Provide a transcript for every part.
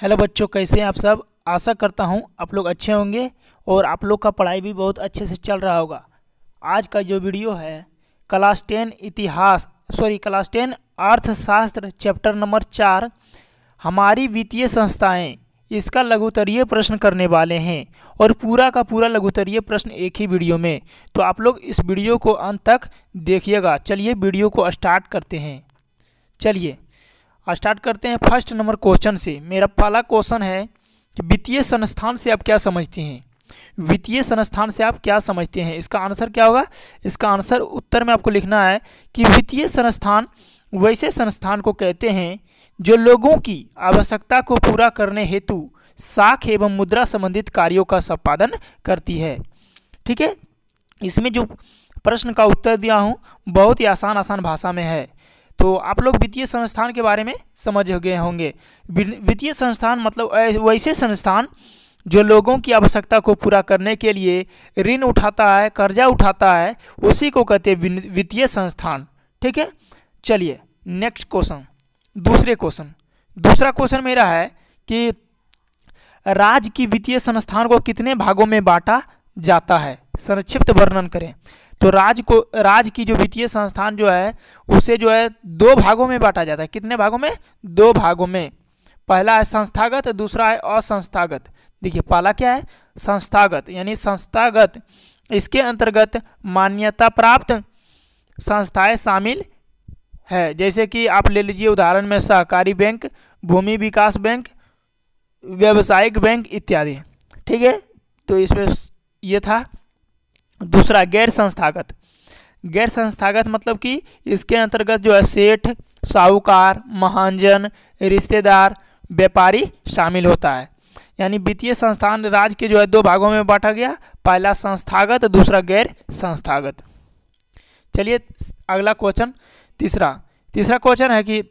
hello बच्चों कैसे हैं आप सब आशा करता हूं आप लोग अच्छे होंगे और आप लोग का पढ़ाई भी बहुत अच्छे से चल रहा होगा आज का जो वीडियो है क्लास टेन इतिहास सॉरी क्लास टेन अर्थशास्त्र चैप्टर नंबर चार हमारी वित्तीय संस्थाएं इसका लघुतरीय प्रश्न करने वाले हैं और पूरा का पूरा लघुतरीय प्रश्न एक ही वीडियो में तो आप लोग इस वीडियो को अंत तक देखिएगा चलिए वीडियो को स्टार्ट करते हैं चलिए स्टार्ट करते हैं फर्स्ट नंबर क्वेश्चन से मेरा पहला क्वेश्चन है कि वित्तीय संस्थान से आप क्या समझते हैं वित्तीय संस्थान से आप क्या समझते हैं इसका आंसर क्या होगा इसका आंसर उत्तर में आपको लिखना है कि वित्तीय संस्थान वैसे संस्थान को कहते हैं जो लोगों की आवश्यकता को पूरा करने हेतु साख एवं मुद्रा संबंधित कार्यों का संपादन करती है ठीक है इसमें जो प्रश्न का उत्तर दिया हूँ बहुत ही आसान आसान भाषा में है तो आप लोग वित्तीय संस्थान के बारे में समझ गए होंगे वित्तीय संस्थान मतलब वैसे संस्थान जो लोगों की आवश्यकता को पूरा करने के लिए ऋण उठाता है कर्जा उठाता है उसी को कहते हैं वित्तीय संस्थान ठीक है चलिए नेक्स्ट क्वेश्चन दूसरे क्वेश्चन दूसरा क्वेश्चन मेरा है कि राज्य की वित्तीय संस्थान को कितने भागों में बांटा जाता है संक्षिप्त वर्णन करें तो राज को राज की जो वित्तीय संस्थान जो है उसे जो है दो भागों में बांटा जाता है कितने भागों में दो भागों में पहला है संस्थागत दूसरा है असंस्थागत देखिए पहला क्या है संस्थागत यानी संस्थागत इसके अंतर्गत मान्यता प्राप्त संस्थाएं शामिल है जैसे कि आप ले लीजिए उदाहरण में सहकारी बैंक भूमि विकास बैंक व्यावसायिक बैंक इत्यादि ठीक है तो इसमें ये था दूसरा गैर संस्थागत गैर संस्थागत मतलब कि इसके अंतर्गत जो है सेठ साहूकार महाजन रिश्तेदार व्यापारी शामिल होता है यानी वित्तीय संस्थान राज्य के जो है दो भागों में बांटा गया पहला संस्थागत दूसरा गैर संस्थागत चलिए अगला क्वेश्चन तीसरा तीसरा क्वेश्चन है कि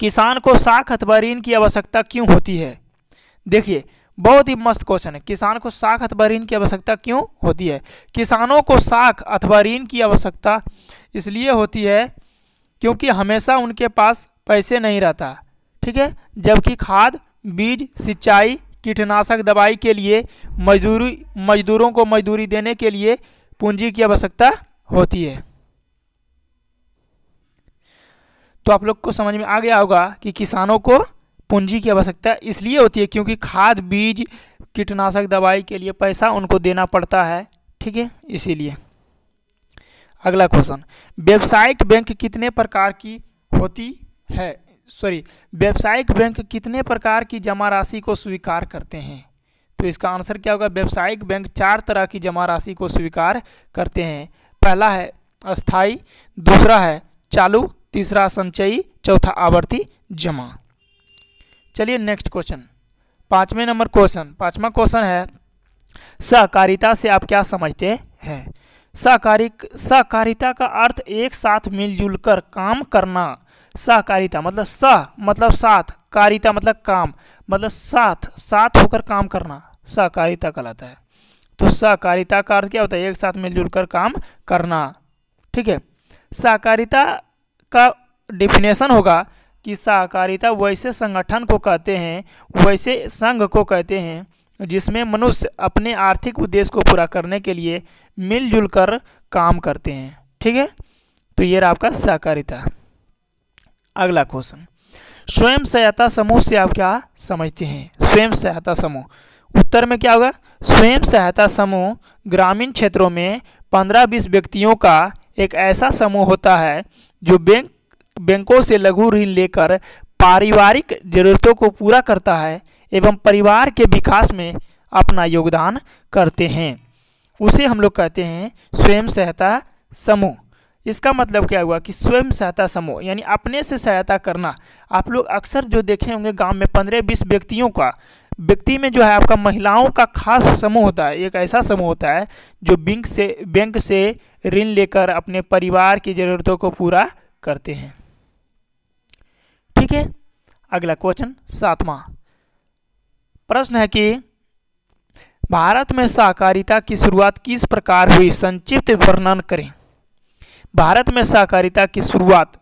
किसान को साख अथवा ऋण की आवश्यकता क्यों होती है देखिए बहुत ही मस्त क्वेश्चन है किसान को साख अथवा ऋण की आवश्यकता क्यों होती है किसानों को साख अथवा ऋण की आवश्यकता इसलिए होती है क्योंकि हमेशा उनके पास पैसे नहीं रहता ठीक है जबकि खाद बीज सिंचाई कीटनाशक दवाई के लिए मजदूरी मजदूरों को मजदूरी देने के लिए पूंजी की आवश्यकता होती है तो आप लोग को समझ में आ गया होगा कि किसानों को पूंजी की आवश्यकता इसलिए होती है क्योंकि खाद बीज कीटनाशक दवाई के लिए पैसा उनको देना पड़ता है ठीक है इसीलिए अगला क्वेश्चन व्यावसायिक बैंक कितने प्रकार की होती है सॉरी व्यावसायिक बैंक कितने प्रकार की जमा राशि को स्वीकार करते हैं तो इसका आंसर क्या होगा व्यावसायिक बैंक चार तरह की जमा राशि को स्वीकार करते हैं पहला है अस्थाई दूसरा है चालू तीसरा संचयी चौथा आवर्ती जमा चलिए नेक्स्ट क्वेश्चन पाँचवें नंबर क्वेश्चन पाँचवा क्वेश्चन है सहकारिता से आप क्या समझते हैं सहकारी सहकारिता का अर्थ एक साथ मिलजुल कर काम करना सहकारिता मतलब सह मतलब साथ कारिता मतलब काम मतलब साथ साथ होकर काम करना सहकारिता कहलाता है तो सहकारिता का अर्थ क्या होता है एक साथ मिलजुल कर काम करना ठीक है सहकारिता का डिफिनेशन होगा कि सहकारिता वैसे संगठन को कहते हैं वैसे संघ को कहते हैं जिसमें मनुष्य अपने आर्थिक उद्देश्य को पूरा करने के लिए मिलजुल कर काम करते हैं ठीक है तो ये रहा आपका सहकारिता अगला क्वेश्चन स्वयं सहायता समूह से आप क्या समझते हैं स्वयं सहायता समूह उत्तर में क्या होगा स्वयं सहायता समूह ग्रामीण क्षेत्रों में पंद्रह बीस व्यक्तियों का एक ऐसा समूह होता है जो बैंक बैंकों से लघु ऋण लेकर पारिवारिक जरूरतों को पूरा करता है एवं परिवार के विकास में अपना योगदान करते हैं उसे हम लोग कहते हैं स्वयं सहायता समूह इसका मतलब क्या हुआ कि स्वयं सहायता समूह यानी अपने से सहायता करना आप लोग अक्सर जो देखे होंगे गांव में पंद्रह बीस व्यक्तियों का व्यक्ति में जो है आपका महिलाओं का खास समूह होता है एक ऐसा समूह होता है जो बैंक से बैंक से ऋण लेकर अपने परिवार की ज़रूरतों को पूरा करते हैं ठीक है अगला क्वेश्चन सातवां प्रश्न है कि भारत में सहकारिता की शुरुआत किस प्रकार हुई संक्षिप्त वर्णन करें भारत में सहकारिता की शुरुआत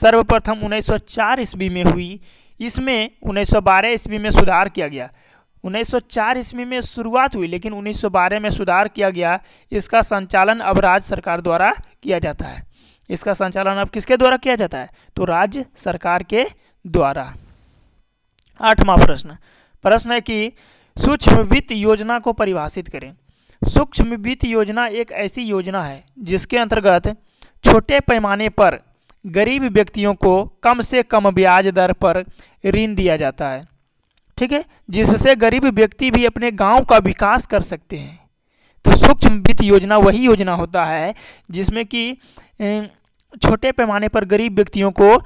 सर्वप्रथम 1904 ईस्वी में हुई इसमें 1912 ईस्वी में सुधार किया गया 1904 ईस्वी में शुरुआत हुई लेकिन 1912 में सुधार किया गया इसका संचालन अब राज्य सरकार द्वारा किया जाता है इसका संचालन अब किसके द्वारा किया जाता है तो राज्य सरकार के द्वारा आठवां प्रश्न प्रश्न है कि सूक्ष्म वित्त योजना को परिभाषित करें सूक्ष्म वित्त योजना एक ऐसी योजना है जिसके अंतर्गत छोटे पैमाने पर गरीब व्यक्तियों को कम से कम ब्याज दर पर ऋण दिया जाता है ठीक है जिससे गरीब व्यक्ति भी अपने गांव का विकास कर सकते हैं तो सूक्ष्म वित्त योजना वही योजना होता है जिसमें कि छोटे पैमाने पर गरीब व्यक्तियों को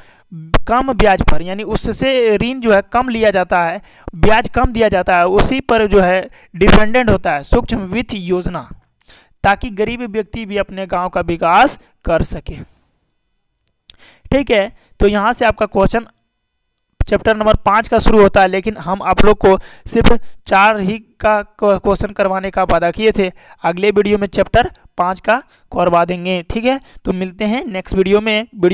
कम ब्याज पर यानी उससे ऋण जो है कम लिया जाता है ब्याज कम दिया जाता है उसी पर जो है डिपेंडेंट होता है सूक्ष्म वित्त योजना ताकि गरीब व्यक्ति भी अपने गांव का विकास कर सके ठीक है तो यहाँ से आपका क्वेश्चन चैप्टर नंबर पाँच का शुरू होता है लेकिन हम आप लोग को सिर्फ चार ही का क्वेश्चन करवाने का वादा किए थे अगले वीडियो में चैप्टर पाँच का करवा देंगे ठीक है तो मिलते हैं नेक्स्ट वीडियो में वीडियो